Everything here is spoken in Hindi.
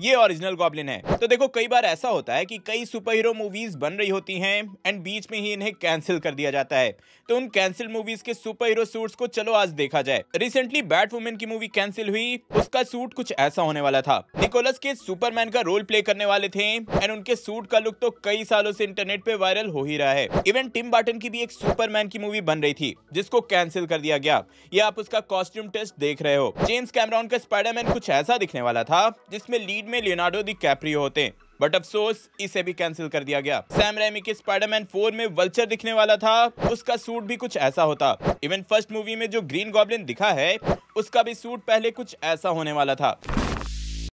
ये ओरिजिनल गॉबलिन है तो देखो कई बार ऐसा होता है कि कई सुपर हीरो मूवीज बन रही होती हैं एंड बीच में ही इन्हें कैंसिल कर दिया जाता है तो उन कैंसिल मूवीज के सुपर हीरो सूट्स को चलो आज देखा जाए रिसेंटली बैट वुमेन की मूवी कैंसिल हुई उसका सूट कुछ ऐसा होने वाला था निकोलस के सुपरमैन का रोल प्ले करने वाले थे एंड उनके सूट का लुक तो कई सालों से इंटरनेट पे वायरल हो ही रहा है इवन टिम बार्टन की भी एक सुपरमैन की मूवी बन रही थी जिसको कैंसिल कर दिया गया ये आप उसका कॉस्ट्यूम टेस्ट देख रहे हो जेम्स कैमरॉन का स्पाइडरमैन कुछ ऐसा दिखने वाला था जिसमे लीड में लियोनार्डो दी कैप्रियो होते बट अफसोस इसे भी कैंसिल कर दिया गया सैम रेमी के स्पाइडरमैन 4 में वल्चर दिखने वाला था उसका सूट भी कुछ ऐसा होता इवन फर्स्ट मूवी में जो ग्रीन गॉबलिन दिखा है उसका भी सूट पहले कुछ ऐसा होने वाला था